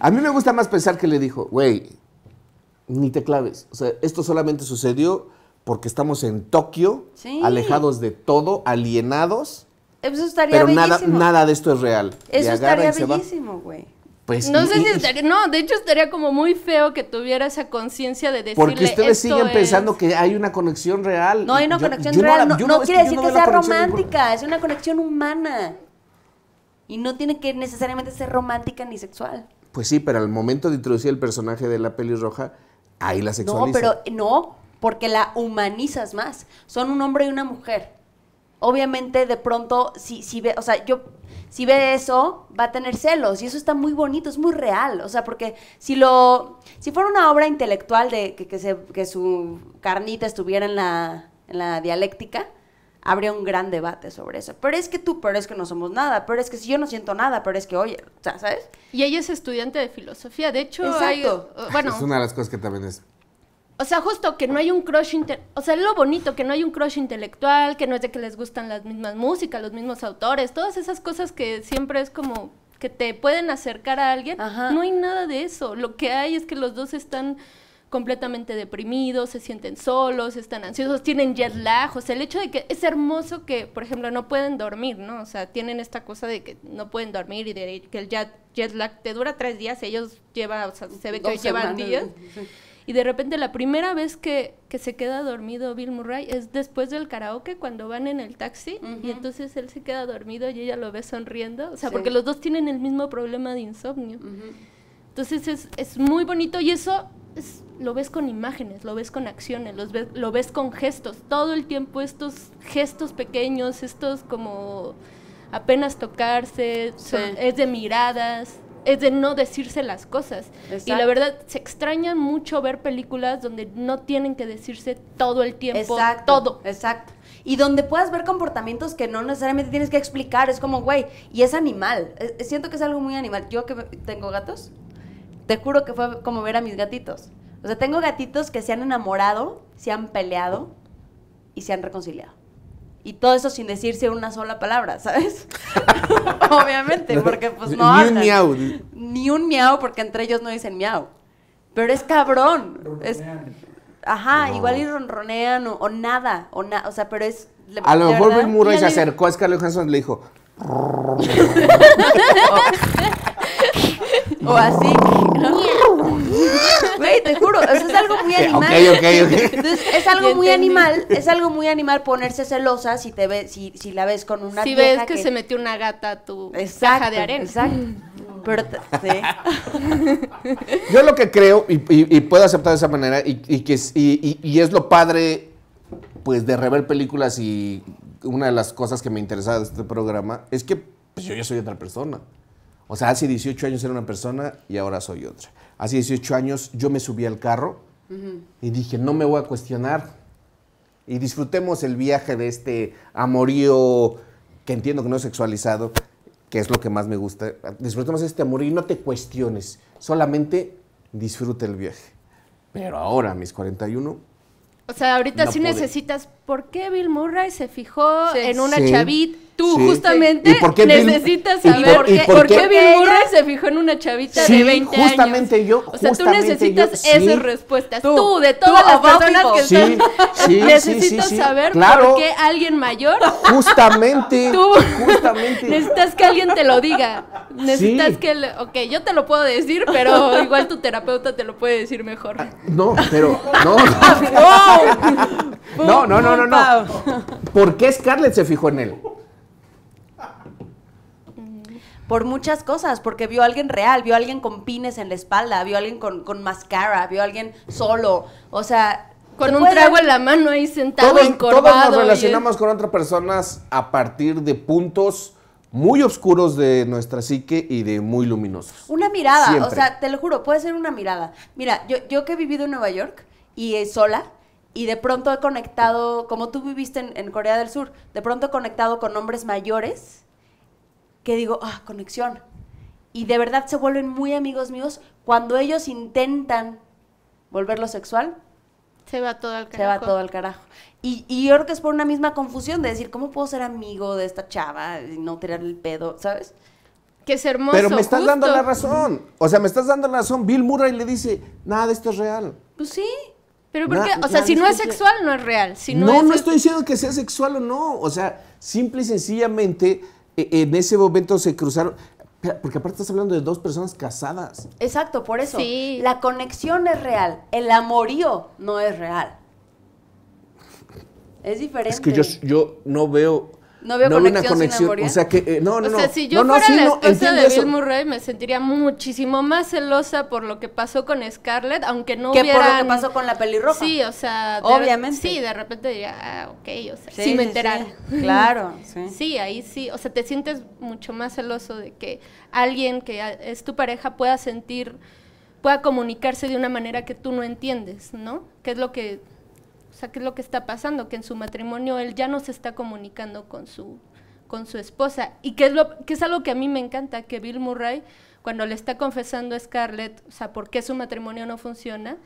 A mí me gusta más pensar que le dijo, güey, ni te claves. O sea, esto solamente sucedió porque estamos en Tokio, alejados de todo, alienados eso estaría Pero Nada, nada de esto es real. Eso estaría bellísimo, güey. Pues, no sé si estaría, no, de hecho estaría como muy feo que tuviera esa conciencia de decirle Porque ustedes siguen pensando que hay una conexión real. No hay una conexión real, no, quiere decir que, sea romántica, es una conexión humana. Y no tiene que necesariamente ser romántica ni sexual. Pues sí, pero al momento de introducir el personaje de la pelirroja, ahí la sexualiza. No, pero no, porque la humanizas más. Son un hombre y una mujer obviamente de pronto, si, ve, o sea, yo, si ve eso, va a tener celos. Y eso está muy bonito, es muy real. O sea, porque si lo, si fuera una obra intelectual de que, se, su carnita estuviera en la, en la dialéctica, habría un gran debate sobre eso. Pero es que tú, pero es que no somos nada, pero es que si yo no siento nada, pero es que oye, o sea, ¿sabes? Y ella es estudiante de filosofía, de hecho, bueno, es una de las cosas que también es o sea, justo que no hay un crush, o sea, lo bonito, que no hay un crush intelectual, que no es de que les gustan las mismas músicas, los mismos autores, todas esas cosas que siempre es como que te pueden acercar a alguien. No hay nada de eso. Lo que hay es que los dos están completamente deprimidos, se sienten solos, están ansiosos, tienen jet lag, o sea, el hecho de que es hermoso que, por ejemplo, no pueden dormir, ¿no? O sea, tienen esta cosa de que no pueden dormir y de que el jet, jet lag te dura tres días, ellos llevan, o sea, se ve que llevan días. Y de repente la primera vez que, que se queda dormido Bill Murray es después del karaoke, cuando van en el taxi, y entonces él se queda dormido y ella lo ve sonriendo, o sea, porque los dos tienen el mismo problema de insomnio. Entonces es, es, muy bonito y eso lo ves con imágenes, lo ves con acciones, los ves, lo ves con gestos, todo el tiempo estos gestos pequeños, estos como apenas tocarse, es de miradas es de no decirse las cosas. Y la verdad, se extraña mucho ver películas donde no tienen que decirse todo el tiempo, exacto, todo. Exacto. Y donde puedas ver comportamientos que no necesariamente tienes que explicar. Es como, güey, y es animal. E, e, siento que es algo muy animal. Yo que tengo gatos, te juro que fue como ver a mis gatitos. O sea, tengo gatitos que se han enamorado, se han peleado y se han reconciliado. Y todo eso sin decirse una sola palabra, ¿sabes? Obviamente, porque pues no Ni un miau. Ni un miau, porque entre ellos no dicen miau. Pero es cabrón. ajá, igual y ronronean o, nada. O, sea, pero es... a lo mejor Bill Murray se acercó a Scarlett Johansson y le dijo... o, así, te juro, es algo muy animal. es algo muy animal, es algo muy animal ponerse celosa si te si, si la ves con una Si ves que, se metió una gata a tu caja de arena. Exacto. Yo lo que creo, y, puedo aceptar de esa manera, y, que, y es lo padre, pues, de rever películas y una de las cosas que me interesa de este programa es que pues, yo ya soy otra persona. O sea, hace 18 años era una persona y ahora soy otra. Hace 18 años yo me subí al carro y dije, no me voy a cuestionar. Y disfrutemos el viaje de este amorío que entiendo que no es sexualizado, que es lo que más me gusta. Disfrutemos este amorío y no te cuestiones. Solamente disfruta el viaje. Pero ahora, mis 41, o sea, ahorita si sí necesitas. ¿Por qué Bill Murray se fijó en una chavita? tú justamente necesitas saber por, qué, por Bill Murray se fijó en una chavita de 20 justamente años. Yo, o sea, tú necesitas esas respuestas. Tú, de todas las personas que están, necesitas saber por qué alguien mayor. Justamente. Tú justamente. necesitas que alguien te lo diga. Necesitas que, él ok, yo te lo puedo decir, pero igual tu terapeuta te lo puede decir mejor. Ah, no, pero no, no, no, no, no. ¿Por qué Scarlett se fijó en él? por muchas cosas, porque vio a alguien real, vio a alguien con pines en la espalda, vio a alguien con, con mascara, vio a alguien solo, o sea... Con un trago en la mano ahí sentado, todos, Todos nos relacionamos con otras personas a partir de puntos muy oscuros de nuestra psique y de muy luminosos. Una mirada, o sea, te lo juro, puede ser una mirada. Mira, yo, yo que he vivido en Nueva York y eh, sola, y de pronto he conectado, como tú viviste en, en, Corea del Sur, de pronto he conectado con hombres mayores que digo, ah, conexión. Y de verdad se vuelven muy amigos míos cuando ellos intentan volverlo sexual. Se va todo al carajo. Se va todo al carajo. Y, yo creo que es por una misma confusión de decir, ¿cómo puedo ser amigo de esta chava y no tirarle el pedo, ¿sabes? Que es hermoso. Pero me estás dando la razón. O sea, me estás dando la razón. Bill Murray le dice, nada de esto es real. Pues sí. Pero porque, o sea, si no es sexual, no es real. Si no, no estoy diciendo que sea sexual o no. O sea, simple y sencillamente e, en ese momento se cruzaron. Porque aparte estás hablando de dos personas casadas. Exacto, por eso. Sí. La conexión es real, el amorío no es real. Es diferente. Es que yo, yo no veo no veo conexión, una conexión o sea que no, eh, no, no, o sea, si yo fuera la esposa de Bill Murray me sentiría muchísimo más celosa por lo que pasó con Scarlett, aunque no hubiera por lo que pasó con la pelirroja. Sí, o sea, obviamente. Sí, de repente diría, ah, ok, o sea, sí, me enterara. claro, sí. sí, ahí sí, o sea, te sientes mucho más celoso de que alguien que es tu pareja pueda sentir pueda comunicarse de una manera que tú no entiendes, ¿no? qué es lo que sea, ¿qué es lo que está pasando? Que en su matrimonio él ya no se está comunicando con su, con su esposa. Y que es, lo, que es algo que a mí me encanta, que Bill Murray, cuando le está confesando a Scarlett, o sea, por qué su matrimonio no funciona,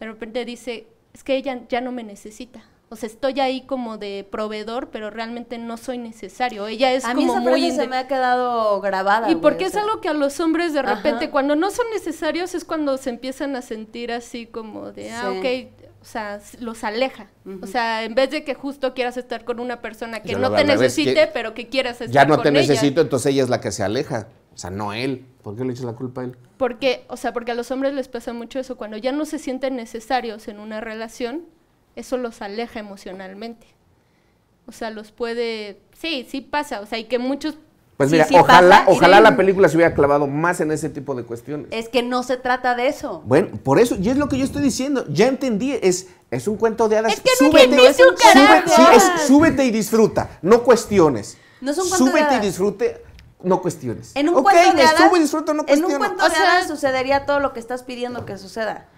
de repente dice, es que ella ya no me necesita. O sea, estoy ahí como de proveedor, pero realmente no soy necesario. Ella es a mí se me ha quedado grabada. Y porque es algo que a los hombres de repente cuando no son necesarios es cuando se empiezan a sentir así como de ah, ok, o sea, los aleja. O sea, en vez de que justo quieras estar con una persona que no te necesite, pero que quieras estar con ella. Ya no te necesito, entonces ella es la que se aleja. O sea, no él. ¿Por qué le echas la culpa a él? Porque, o sea, porque a los hombres les pasa mucho eso. Cuando ya no se sienten necesarios en una relación, eso los aleja emocionalmente. O sea, los puede... Sí, sí pasa. O sea, y que muchos pues mira, ojalá, ojalá la película se hubiera clavado más en ese tipo de cuestiones. Es que no se trata de eso. Bueno, por eso, y es lo que yo estoy diciendo, ya entendí, es, es un cuento de hadas. Es que súbete, no es un cuento sí, es, súbete y disfruta, no cuestiones. No es cuento Súbete de hadas. y disfrute, no cuestiones. En un cuento de hadas, En un cuento de hadas sucedería todo lo que estás pidiendo que suceda.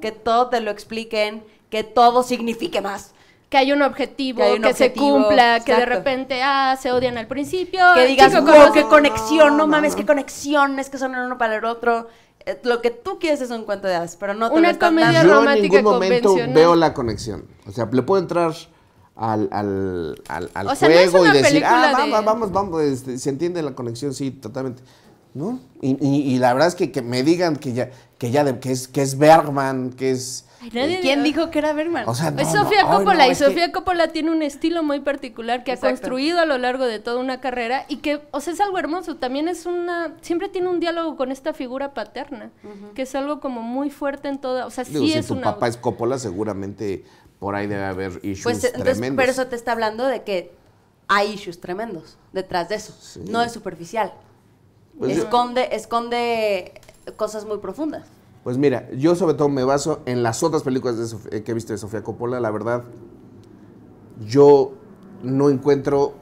Que todo te lo expliquen, que todo signifique más hay un objetivo, que, se cumpla, que de repente, ah, se odian al principio. Que digas, qué conexión, no, mames, qué conexión, es que son uno para el otro. Eh, lo que tú quieres es un cuento de hadas, pero no te Una comedia romántica Yo en ningún momento veo la conexión. O sea, le puedo entrar al, al, al, juego y decir, ah, vamos, vamos, vamos, este, se entiende la conexión, sí, totalmente. ¿no? Y, y, la verdad es que, que, me digan que ya, que ya, que es, que es Bergman, que es... Eh, ¿Quién dijo? que era Bergman? es Sofía Coppola y Sofía Coppola tiene un estilo muy particular que ha construido a lo largo de toda una carrera y que, o sea, es algo hermoso. También es una, siempre tiene un diálogo con esta figura paterna, que es algo como muy fuerte en toda, o sea, sí si es tu papá es Coppola, seguramente por ahí debe haber issues pues, tremendos. pero eso te está hablando de que hay issues tremendos detrás de eso. No es superficial, pues esconde, esconde cosas muy profundas. Pues mira, yo sobre todo me baso en las otras películas de eh, que he visto de Sofía Coppola. La verdad, yo no encuentro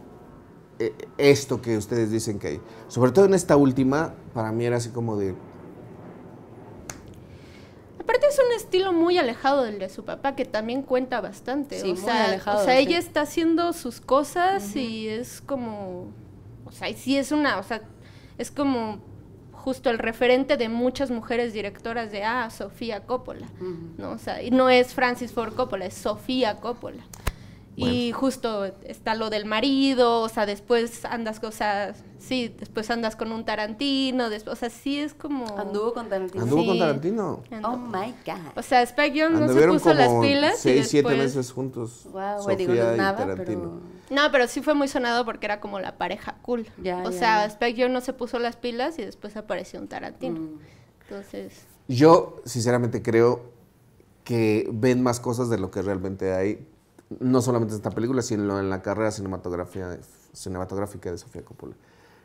eh, esto que ustedes dicen que hay. Sobre todo en esta última, para mí era así como de... Aparte es un estilo muy alejado del de su papá, que también cuenta bastante. o, sea, o sea, ella está haciendo sus cosas y es como... O sea, sí es una es como justo el referente de muchas mujeres directoras de, ah, Sofía Coppola, ¿no? y no es Francis Ford Coppola, es Sofía Coppola. Y justo está lo del marido, o sea, después andas, o sea, sí, después andas con un Tarantino, después, o sea, sí es como... Anduvo con Tarantino. Anduvo con Tarantino. Oh, my God. O sea, Spike no se puso las pilas. y después... siete meses juntos. Sofía digo, no Pero... No, pero sí fue muy sonado porque era como la pareja cool. o sea, Spike no se puso las pilas y después apareció un Tarantino. Mm. Entonces... Yo, sinceramente, creo que ven más cosas de lo que realmente hay no solamente en esta película, sino en la carrera cinematográfica, cinematográfica de Sofía Coppola.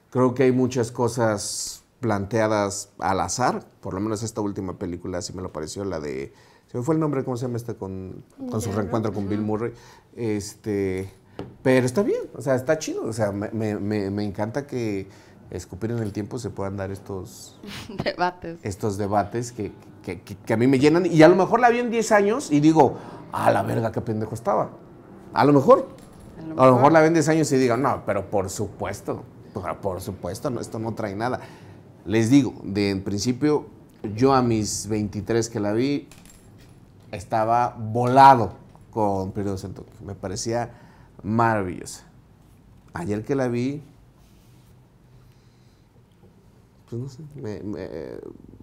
Creo que hay muchas cosas planteadas al azar, por lo menos esta última película así me lo pareció, la de... Se me fue el nombre, ¿cómo se llama esta? Con, su reencuentro con Bill Murray. Este, pero está bien, o sea, está chido. O sea, me, encanta que escupir en el tiempo se puedan dar estos... debates. Estos debates que, que a mí me llenan. Y a lo mejor la vi en 10 años y digo, a la verga, qué pendejo estaba. A lo mejor. A lo mejor, la vendes años y digan, no, pero por supuesto, por supuesto, esto no trae nada. Les digo, de en principio, yo a mis 23 que la vi, estaba volado con en Tokio Me parecía maravillosa. Ayer que la vi, pues no sé,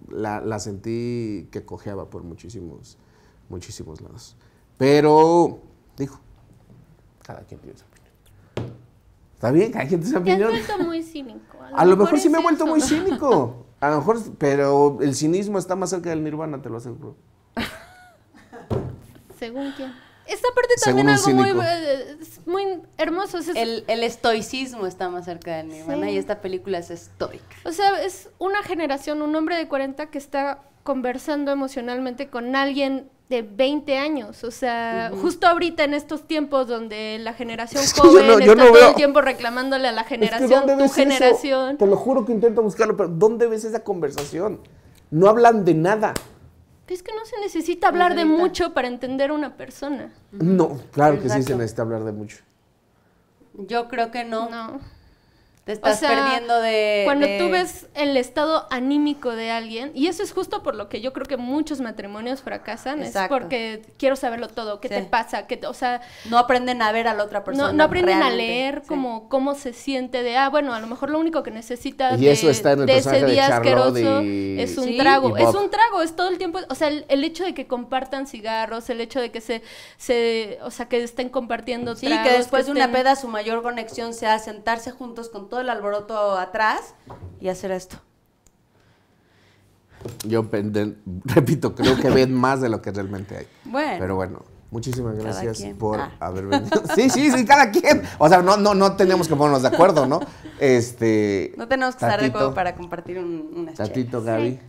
la, la, sentí que cojeaba por muchísimos, muchísimos lados. Pero, dijo, cada quien tiene su opinión. Está bien, cada quien tiene su opinión. Te he vuelto muy cínico. A lo, mejor, sí me he vuelto muy cínico. A lo mejor, pero el cinismo está más cerca del nirvana, te lo aseguro. Según quién. Esta parte también algo muy, eh, hermoso. el, el, estoicismo está más cerca del nirvana y esta película es estoica. O sea, es una generación, un hombre de 40 que está conversando emocionalmente con alguien de 20 años, o sea, justo ahorita en estos tiempos donde la generación joven yo no, está todo el tiempo reclamándole a la generación, tu generación. Te lo juro que intento buscarlo, pero ¿dónde ves esa conversación? No hablan de nada. Es que no se necesita hablar de mucho para entender a una persona. No, claro que sí se necesita hablar de mucho. Yo creo que no. No te estás perdiendo de... Cuando tú ves el estado anímico de alguien, y eso es justo por lo que yo creo que muchos matrimonios fracasan, es porque quiero saberlo todo, qué te pasa, que o sea... No aprenden a ver a la otra persona. No, aprenden a leer como cómo se siente de, ah, bueno, a lo mejor lo único que necesitas y de, ese día de asqueroso es un trago, es un trago, es todo el tiempo, o sea, el, hecho de que compartan cigarros, el hecho de que se, se o sea, que estén compartiendo tragos. Sí, que después de una peda su mayor conexión sea sentarse juntos con todos el alboroto atrás y hacer esto. Yo repito, creo que ven más de lo que realmente hay. Bueno. Pero bueno, muchísimas gracias por ah. haber venido. Sí, sí, sí, cada quien. O sea, no, no, no tenemos que ponernos de acuerdo, ¿no? Este. No tenemos que estar de acuerdo para compartir un, estilo. Tatito, Gaby.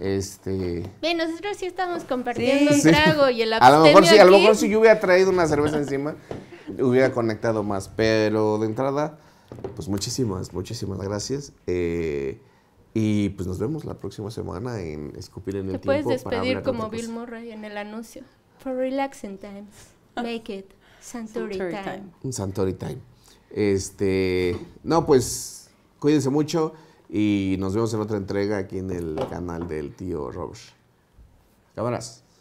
Este. Bien, nosotros sí estamos compartiendo un trago y el A lo mejor sí, a lo mejor si yo hubiera traído una cerveza encima, hubiera conectado más. Pero de entrada pues muchísimas, muchísimas gracias. Eh, y pues nos vemos la próxima semana en Escupir en el Tiempo. Te puedes despedir como Bill Murray en el anuncio. For relaxing times, make it Santori, time. Un Santori time. Este, no, pues cuídense mucho y nos vemos en otra entrega aquí en el canal del tío Robert. Cámaras.